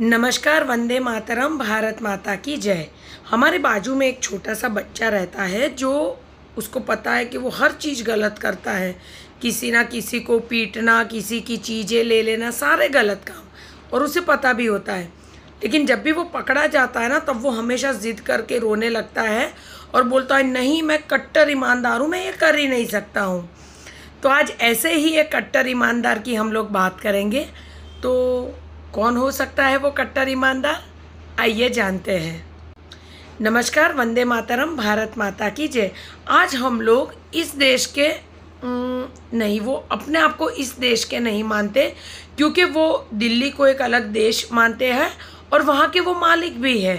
नमस्कार वंदे मातरम भारत माता की जय हमारे बाजू में एक छोटा सा बच्चा रहता है जो उसको पता है कि वो हर चीज़ गलत करता है किसी ना किसी को पीटना किसी की चीज़ें ले लेना सारे गलत काम और उसे पता भी होता है लेकिन जब भी वो पकड़ा जाता है ना तब वो हमेशा ज़िद करके रोने लगता है और बोलता है नहीं मैं कट्टर ईमानदार हूँ मैं ये कर ही नहीं सकता हूँ तो आज ऐसे ही एक कट्टर ईमानदार की हम लोग बात करेंगे तो कौन हो सकता है वो कट्टर ईमानदार आइए जानते हैं नमस्कार वंदे मातरम भारत माता की जय आज हम लोग इस देश के नहीं वो अपने आप को इस देश के नहीं मानते क्योंकि वो दिल्ली को एक अलग देश मानते हैं और वहाँ के वो मालिक भी है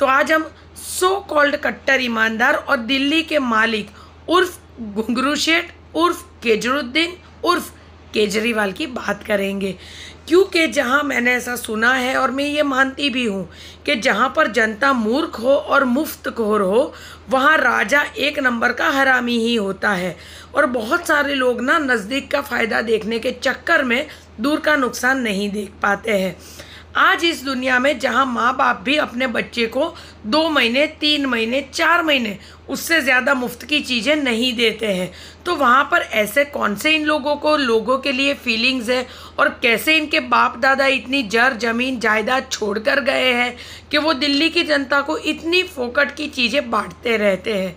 तो आज हम सो कॉल्ड कट्टर ईमानदार और दिल्ली के मालिक उर्फ घुंगरू शेठ उर्फ केजरुद्दीन उर्फ केजरीवाल की बात करेंगे क्योंकि जहां मैंने ऐसा सुना है और मैं ये मानती भी हूँ कि जहां पर जनता मूर्ख हो और मुफ्त खोर हो वहां राजा एक नंबर का हरामी ही होता है और बहुत सारे लोग ना नज़दीक का फ़ायदा देखने के चक्कर में दूर का नुकसान नहीं देख पाते हैं आज इस दुनिया में जहाँ माँ बाप भी अपने बच्चे को दो महीने तीन महीने चार महीने उससे ज़्यादा मुफ्त की चीज़ें नहीं देते हैं तो वहाँ पर ऐसे कौन से इन लोगों को लोगों के लिए फीलिंग्स है और कैसे इनके बाप दादा इतनी जर जमीन जायदाद छोड़कर गए हैं कि वो दिल्ली की जनता को इतनी फोकट की चीज़ें बांटते रहते हैं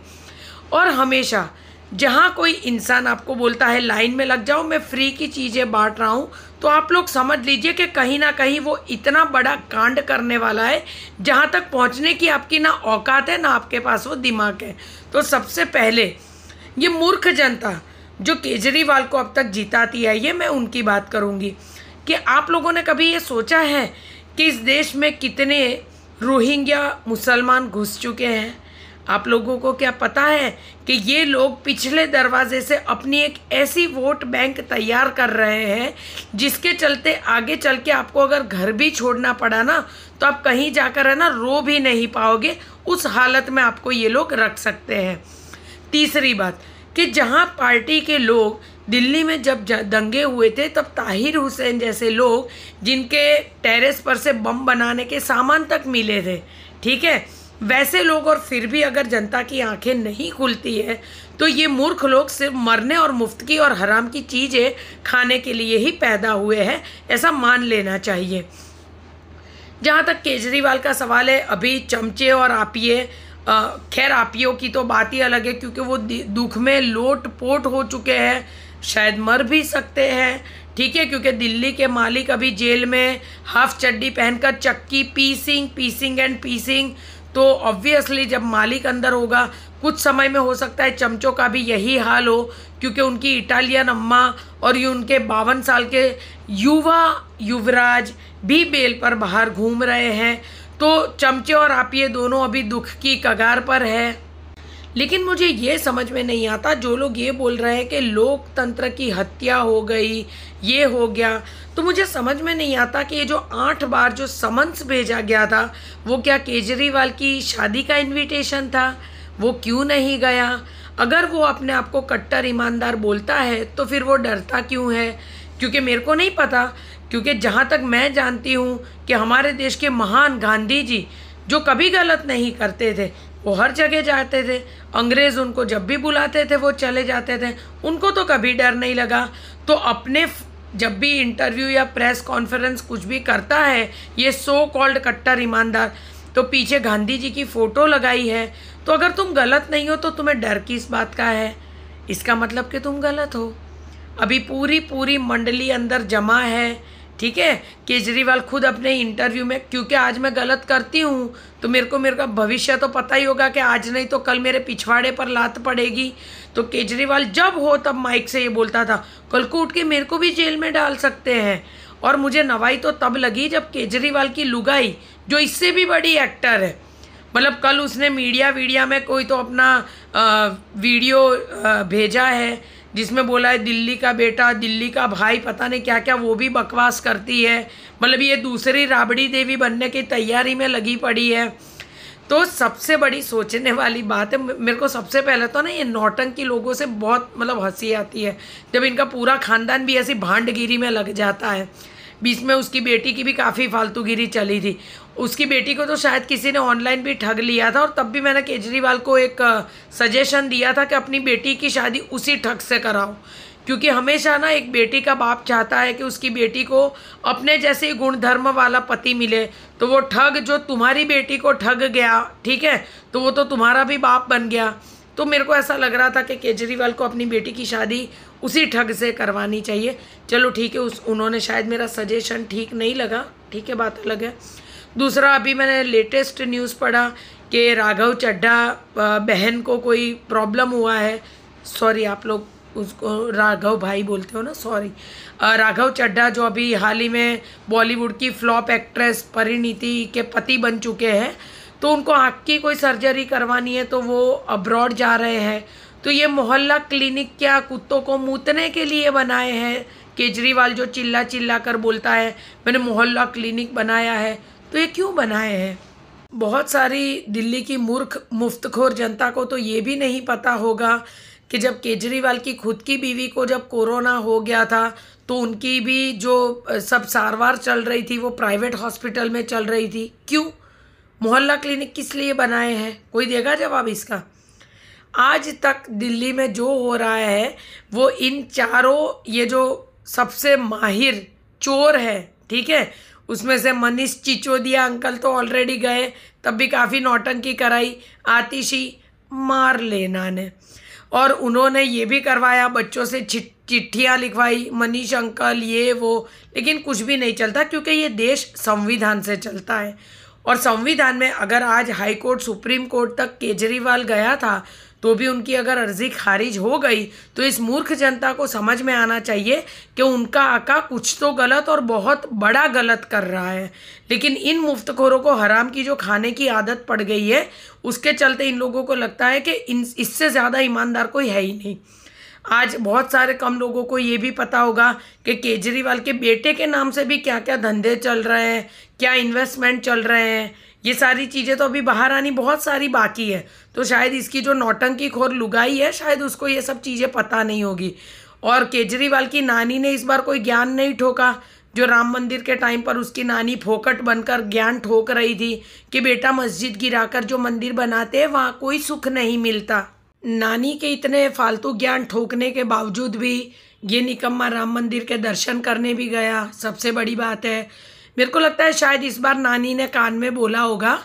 और हमेशा जहाँ कोई इंसान आपको बोलता है लाइन में लग जाओ मैं फ्री की चीज़ें बांट रहा हूँ तो आप लोग समझ लीजिए कि कहीं ना कहीं वो इतना बड़ा कांड करने वाला है जहाँ तक पहुँचने की आपकी ना औकात है ना आपके पास वो दिमाग है तो सबसे पहले ये मूर्ख जनता जो केजरीवाल को अब तक जिताती है ये मैं उनकी बात करूँगी कि आप लोगों ने कभी ये सोचा है कि इस देश में कितने रोहिंग्या मुसलमान घुस चुके हैं आप लोगों को क्या पता है कि ये लोग पिछले दरवाजे से अपनी एक ऐसी वोट बैंक तैयार कर रहे हैं जिसके चलते आगे चल के आपको अगर घर भी छोड़ना पड़ा ना तो आप कहीं जाकर है ना रो भी नहीं पाओगे उस हालत में आपको ये लोग रख सकते हैं तीसरी बात कि जहाँ पार्टी के लोग दिल्ली में जब दंगे हुए थे तब ताहिर हुसैन जैसे लोग जिनके टेरेस पर से बम बनाने के सामान तक मिले थे ठीक है वैसे लोग और फिर भी अगर जनता की आंखें नहीं खुलती है तो ये मूर्ख लोग सिर्फ मरने और मुफ्त की और हराम की चीज़ें खाने के लिए ही पैदा हुए हैं ऐसा मान लेना चाहिए जहाँ तक केजरीवाल का सवाल है अभी चमचे और आपिए खैर आपियों की तो बात ही अलग है क्योंकि वो दुख में लोट पोट हो चुके हैं शायद मर भी सकते हैं ठीक है क्योंकि दिल्ली के मालिक अभी जेल में हाफ चड्डी पहनकर चक्की पीसिंग पीसिंग एंड पीसिंग तो ऑब्वियसली जब मालिक अंदर होगा कुछ समय में हो सकता है चमचों का भी यही हाल हो क्योंकि उनकी इटालियन अम्मा और ये उनके बावन साल के युवा युवराज भी बेल पर बाहर घूम रहे हैं तो चमचे और आप ये दोनों अभी दुख की कगार पर है लेकिन मुझे ये समझ में नहीं आता जो लोग ये बोल रहे हैं कि लोकतंत्र की हत्या हो गई ये हो गया तो मुझे समझ में नहीं आता कि ये जो आठ बार जो समन्स भेजा गया था वो क्या केजरीवाल की शादी का इनविटेशन था वो क्यों नहीं गया अगर वो अपने आप को कट्टर ईमानदार बोलता है तो फिर वो डरता क्यों है क्योंकि मेरे को नहीं पता क्योंकि जहाँ तक मैं जानती हूँ कि हमारे देश के महान गांधी जी जो कभी गलत नहीं करते थे वो हर जगह जाते थे अंग्रेज़ उनको जब भी बुलाते थे वो चले जाते थे उनको तो कभी डर नहीं लगा तो अपने जब भी इंटरव्यू या प्रेस कॉन्फ्रेंस कुछ भी करता है ये सो कॉल्ड कट्टर ईमानदार तो पीछे गांधी जी की फ़ोटो लगाई है तो अगर तुम गलत नहीं हो तो तुम्हें डर किस बात का है इसका मतलब कि तुम गलत हो अभी पूरी पूरी मंडली अंदर जमा है ठीक है केजरीवाल खुद अपने इंटरव्यू में क्योंकि आज मैं गलत करती हूँ तो मेरे को मेरे का भविष्य तो पता ही होगा कि आज नहीं तो कल मेरे पिछवाड़े पर लात पड़ेगी तो केजरीवाल जब हो तब माइक से ये बोलता था कल को उठ के मेरे को भी जेल में डाल सकते हैं और मुझे नवाई तो तब लगी जब केजरीवाल की लुगाई जो इससे भी बड़ी एक्टर है मतलब कल उसने मीडिया वीडिया में कोई तो अपना आ, वीडियो आ, भेजा है जिसमें बोला है दिल्ली का बेटा दिल्ली का भाई पता नहीं क्या क्या वो भी बकवास करती है मतलब ये दूसरी राबड़ी देवी बनने की तैयारी में लगी पड़ी है तो सबसे बड़ी सोचने वाली बात है मेरे को सबसे पहले तो ना ये नौटंकी लोगों से बहुत मतलब हंसी आती है जब इनका पूरा खानदान भी ऐसी भांडगिरी में लग जाता है बीच में उसकी बेटी की भी काफ़ी फालतूगिरी चली थी उसकी बेटी को तो शायद किसी ने ऑनलाइन भी ठग लिया था और तब भी मैंने केजरीवाल को एक सजेशन दिया था कि अपनी बेटी की शादी उसी ठग से कराओ क्योंकि हमेशा ना एक बेटी का बाप चाहता है कि उसकी बेटी को अपने जैसे गुण धर्म वाला पति मिले तो वो ठग जो तुम्हारी बेटी को ठग गया ठीक है तो वो तो तुम्हारा भी बाप बन गया तो मेरे को ऐसा लग रहा था कि केजरीवाल को अपनी बेटी की शादी उसी ठग से करवानी चाहिए चलो ठीक है उस उन्होंने शायद मेरा सजेशन ठीक नहीं लगा ठीक है बात अलग है दूसरा अभी मैंने लेटेस्ट न्यूज़ पढ़ा कि राघव चड्ढा बहन को कोई प्रॉब्लम हुआ है सॉरी आप लोग उसको राघव भाई बोलते हो ना सॉरी राघव चड्ढा जो अभी हाल ही में बॉलीवुड की फ्लॉप एक्ट्रेस परिणीति के पति बन चुके हैं तो उनको आँख की कोई सर्जरी करवानी है तो वो अब्रॉड जा रहे हैं तो ये मोहल्ला क्लिनिक क्या कुत्तों को मूतने के लिए बनाए हैं केजरीवाल जो चिल्ला चिल्ला कर बोलता है मैंने मोहल्ला क्लिनिक बनाया है तो ये क्यों बनाए हैं बहुत सारी दिल्ली की मूर्ख मुफ्तखोर जनता को तो ये भी नहीं पता होगा कि जब केजरीवाल की खुद की बीवी को जब कोरोना हो गया था तो उनकी भी जो सब सारवार चल रही थी वो प्राइवेट हॉस्पिटल में चल रही थी क्यों मोहल्ला क्लिनिक किस लिए बनाए हैं कोई देगा जवाब इसका आज तक दिल्ली में जो हो रहा है वो इन चारों ये जो सबसे माहिर चोर है ठीक है उसमें से मनीष चिचोदिया अंकल तो ऑलरेडी गए तब भी काफ़ी नौटंकी कराई आतिशी मार लेना ने और उन्होंने ये भी करवाया बच्चों से चिट्ठियाँ लिखवाई मनीष अंकल ये वो लेकिन कुछ भी नहीं चलता क्योंकि ये देश संविधान से चलता है और संविधान में अगर आज हाई कोर्ट सुप्रीम कोर्ट तक केजरीवाल गया था तो भी उनकी अगर अर्जी खारिज हो गई तो इस मूर्ख जनता को समझ में आना चाहिए कि उनका आका कुछ तो गलत और बहुत बड़ा गलत कर रहा है लेकिन इन मुफ्तखोरों को हराम की जो खाने की आदत पड़ गई है उसके चलते इन लोगों को लगता है कि इन इससे ज़्यादा ईमानदार कोई है ही नहीं आज बहुत सारे कम लोगों को ये भी पता होगा कि केजरीवाल के बेटे के नाम से भी क्या क्या धंधे चल रहे हैं क्या इन्वेस्टमेंट चल रहे हैं ये सारी चीज़ें तो अभी बाहर आनी बहुत सारी बाकी है तो शायद इसकी जो नौटंकी खोर लुगाई है शायद उसको ये सब चीज़ें पता नहीं होगी और केजरीवाल की नानी ने इस बार कोई ज्ञान नहीं ठोका जो राम मंदिर के टाइम पर उसकी नानी फोकट बनकर ज्ञान ठोक रही थी कि बेटा मस्जिद गिराकर जो मंदिर बनाते हैं वहाँ कोई सुख नहीं मिलता नानी के इतने फालतू ज्ञान ठोकने के बावजूद भी ये निकम्मा राम मंदिर के दर्शन करने भी गया सबसे बड़ी बात है मेरे को लगता है शायद इस बार नानी ने कान में बोला होगा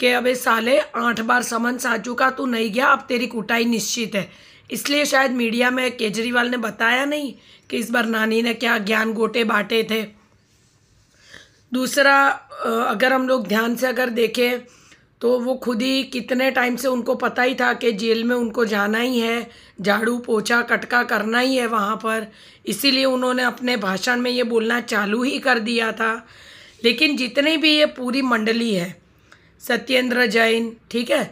कि अबे साले आठ बार समन आ चुका तू नहीं गया अब तेरी कुटाई निश्चित है इसलिए शायद मीडिया में केजरीवाल ने बताया नहीं कि इस बार नानी ने क्या ज्ञान गोटे बांटे थे दूसरा अगर हम लोग ध्यान से अगर देखें तो वो खुद ही कितने टाइम से उनको पता ही था कि जेल में उनको जाना ही है झाड़ू पोछा कटका करना ही है वहाँ पर इसीलिए उन्होंने अपने भाषण में ये बोलना चालू ही कर दिया था लेकिन जितनी भी ये पूरी मंडली है सत्येंद्र जैन ठीक है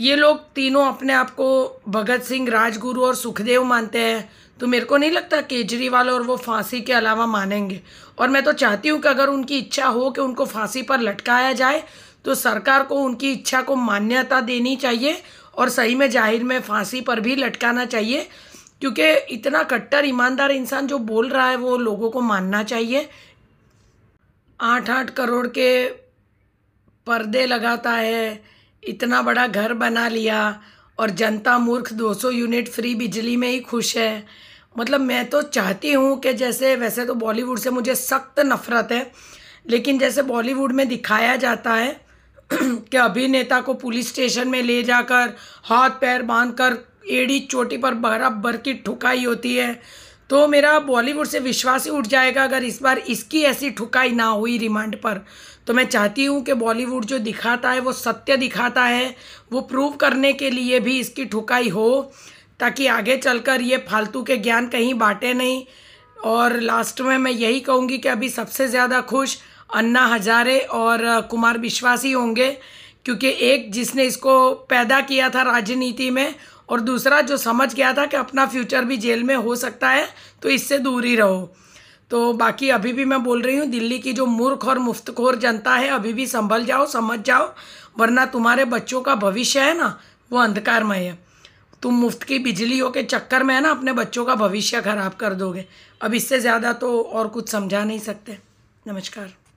ये लोग तीनों अपने आप को भगत सिंह राजगुरु और सुखदेव मानते हैं तो मेरे को नहीं लगता केजरीवाल और वो फांसी के अलावा मानेंगे और मैं तो चाहती हूँ कि अगर उनकी इच्छा हो कि उनको फांसी पर लटकाया जाए तो सरकार को उनकी इच्छा को मान्यता देनी चाहिए और सही में जाहिर में फांसी पर भी लटकाना चाहिए क्योंकि इतना कट्टर ईमानदार इंसान जो बोल रहा है वो लोगों को मानना चाहिए आठ आठ करोड़ के पर्दे लगाता है इतना बड़ा घर बना लिया और जनता मूर्ख 200 यूनिट फ्री बिजली में ही खुश है मतलब मैं तो चाहती हूँ कि जैसे वैसे तो बॉलीवुड से मुझे सख्त नफ़रत है लेकिन जैसे बॉलीवुड में दिखाया जाता है कि अभिनेता को पुलिस स्टेशन में ले जाकर हाथ पैर बांधकर एड़ी चोटी पर भर की ठुकाई होती है तो मेरा बॉलीवुड से विश्वास ही उठ जाएगा अगर इस बार इसकी ऐसी ठुकाई ना हुई रिमांड पर तो मैं चाहती हूँ कि बॉलीवुड जो दिखाता है वो सत्य दिखाता है वो प्रूव करने के लिए भी इसकी ठुकाई हो ताकि आगे चलकर ये फालतू के ज्ञान कहीं बांटे नहीं और लास्ट में मैं यही कहूँगी कि अभी सबसे ज़्यादा खुश अन्ना हजारे और कुमार विश्वासी होंगे क्योंकि एक जिसने इसको पैदा किया था राजनीति में और दूसरा जो समझ गया था कि अपना फ्यूचर भी जेल में हो सकता है तो इससे दूर ही रहो तो बाकी अभी भी मैं बोल रही हूँ दिल्ली की जो मूर्ख और मुफ्तखोर जनता है अभी भी संभल जाओ समझ जाओ वरना तुम्हारे बच्चों का भविष्य है ना वो अंधकारमय है तुम मुफ्त की बिजली हो के चक्कर में है ना अपने बच्चों का भविष्य खराब कर दोगे अब इससे ज़्यादा तो और कुछ समझा नहीं सकते नमस्कार